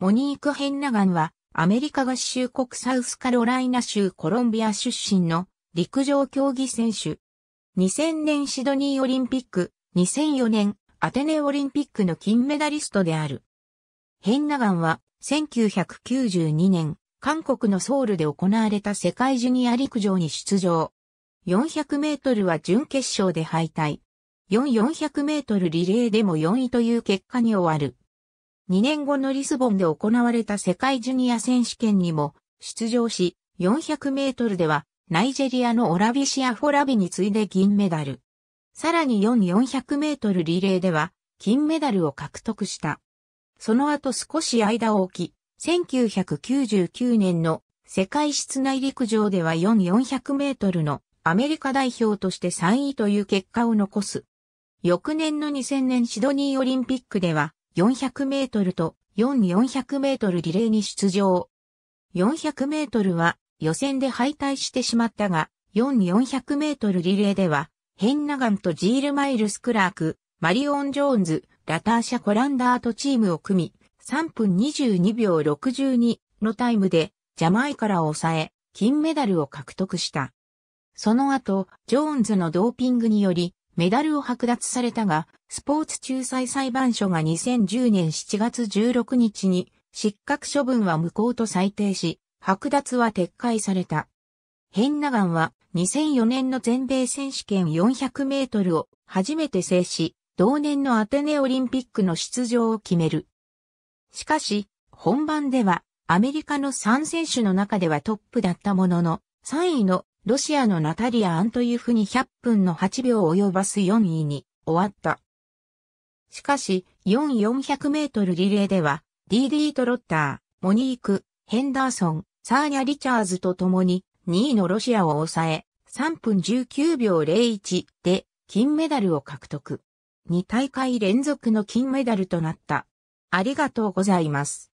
モニーク・ヘンナガンは、アメリカ合衆国サウスカロライナ州コロンビア出身の陸上競技選手。2000年シドニーオリンピック、2004年アテネオリンピックの金メダリストである。ヘンナガンは1992年、韓国のソウルで行われた世界ジュニア陸上に出場。400メートルは準決勝で敗退。4400メートルリレーでも4位という結果に終わる。2年後のリスボンで行われた世界ジュニア選手権にも出場し、400メートルではナイジェリアのオラビシア・フォラビに次いで銀メダル。さらに4400メートルリレーでは金メダルを獲得した。その後少し間を置き、1999年の世界室内陸上では4400メートルのアメリカ代表として3位という結果を残す。翌年の2000年シドニーオリンピックでは400メートルと4400メートルリレーに出場。400メートルは予選で敗退してしまったが、4400メートルリレーでは、ヘンナガンとジール・マイルス・クラーク、マリオン・ジョーンズ、ラターシャ・コランダーとチームを組み、3分22秒62のタイムで、ジャマイカらを抑え、金メダルを獲得した。その後、ジョーンズのドーピングにより、メダルを剥奪されたが、スポーツ仲裁裁判所が2010年7月16日に失格処分は無効と裁定し、剥奪は撤回された。ヘンナガンは2004年の全米選手権400メートルを初めて制し、同年のアテネオリンピックの出場を決める。しかし、本番ではアメリカの3選手の中ではトップだったものの、3位のロシアのナタリア・アントユフに100分の8秒及ばす4位に終わった。しかし、4400メートルリレーでは、DD トロッター、モニーク、ヘンダーソン、サーニャ・リチャーズと共に2位のロシアを抑え、3分19秒01で金メダルを獲得。2大会連続の金メダルとなった。ありがとうございます。